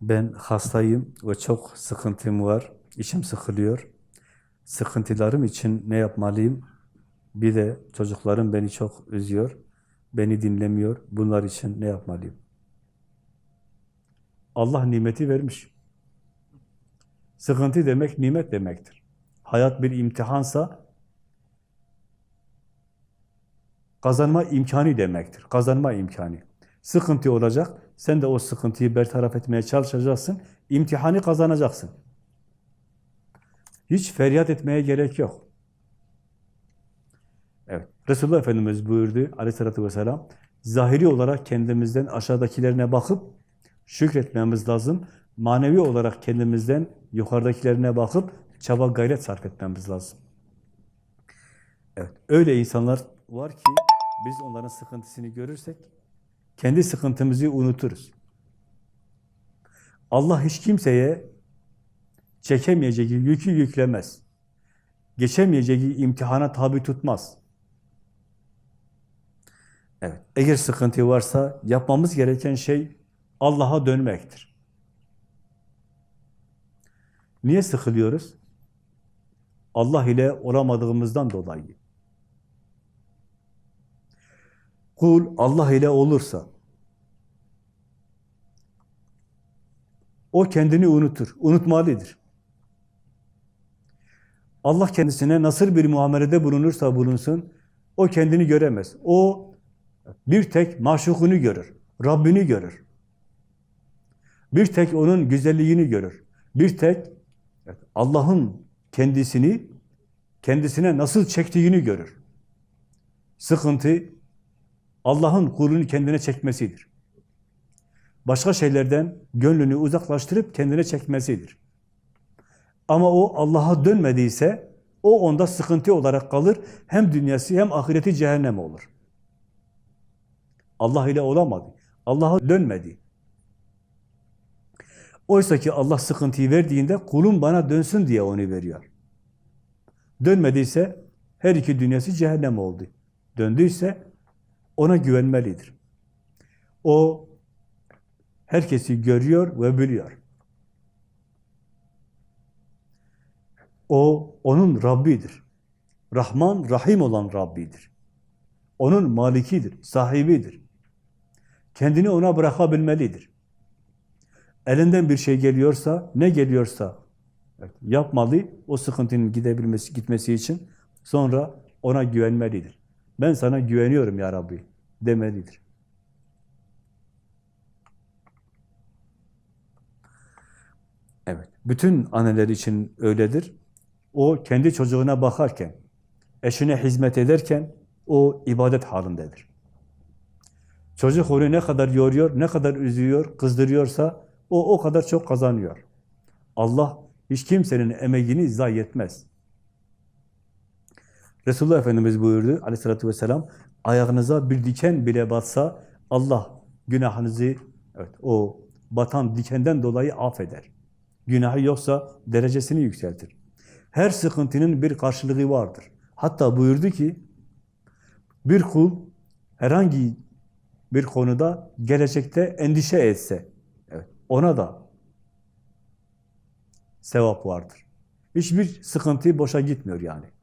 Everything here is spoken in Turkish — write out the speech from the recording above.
ben hastayım ve çok sıkıntım var, içim sıkılıyor. Sıkıntılarım için ne yapmalıyım? Bir de çocuklarım beni çok üzüyor, beni dinlemiyor. Bunlar için ne yapmalıyım? Allah nimeti vermiş. Sıkıntı demek nimet demektir. Hayat bir imtihansa kazanma imkanı demektir. Kazanma imkanı. Sıkıntı olacak. Sen de o sıkıntıyı bertaraf etmeye çalışacaksın. İmtihanı kazanacaksın. Hiç feryat etmeye gerek yok. Evet. Resulullah Efendimiz buyurdu aleyhissalatü vesselam. Zahiri olarak kendimizden aşağıdakilerine bakıp şükretmemiz lazım. Manevi olarak kendimizden yukarıdakilerine bakıp çaba gayret sarf etmemiz lazım. Evet, öyle insanlar var ki biz onların sıkıntısını görürsek kendi sıkıntımızı unuturuz. Allah hiç kimseye çekemeyeceği yükü yüklemez. Geçemeyeceği imtihana tabi tutmaz. Evet, eğer sıkıntı varsa yapmamız gereken şey Allah'a dönmektir. Niye sıkılıyoruz? Allah ile olamadığımızdan dolayı. Kul Allah ile olursa, O kendini unutur, unutmalıdır. Allah kendisine nasıl bir muamelede bulunursa bulunsun, o kendini göremez. O bir tek maşukunu görür, Rabbini görür. Bir tek onun güzelliğini görür. Bir tek Allah'ın kendisini, kendisine nasıl çektiğini görür. Sıkıntı, Allah'ın kulunu kendine çekmesidir başka şeylerden gönlünü uzaklaştırıp kendine çekmesidir. Ama o Allah'a dönmediyse o onda sıkıntı olarak kalır. Hem dünyası hem ahireti cehennem olur. Allah ile olamadı. Allah'a dönmedi. Oysa ki Allah sıkıntıyı verdiğinde kulun bana dönsün diye onu veriyor. Dönmediyse her iki dünyası cehennem oldu. Döndüyse ona güvenmelidir. O Herkesi görüyor ve biliyor. O, onun Rabbidir. Rahman, Rahim olan Rabbidir. Onun malikidir, sahibidir. Kendini ona bırakabilmelidir. Elinden bir şey geliyorsa, ne geliyorsa yapmalı, o sıkıntının gidebilmesi, gitmesi için sonra ona güvenmelidir. Ben sana güveniyorum ya Rabbi demelidir. Evet. Bütün anneler için öyledir. O kendi çocuğuna bakarken, eşine hizmet ederken o ibadet halindedir. Çocuk onu ne kadar yoruyor, ne kadar üzüyor, kızdırıyorsa o o kadar çok kazanıyor. Allah hiç kimsenin emeğini zayi etmez. Resulullah Efendimiz buyurdu aleyhissalatü vesselam, ayağınıza bir diken bile batsa Allah günahınızı evet, o batan dikenden dolayı affeder. Günahı yoksa derecesini yükseltir. Her sıkıntının bir karşılığı vardır. Hatta buyurdu ki, bir kul herhangi bir konuda gelecekte endişe etse, ona da sevap vardır. Hiçbir sıkıntı boşa gitmiyor yani.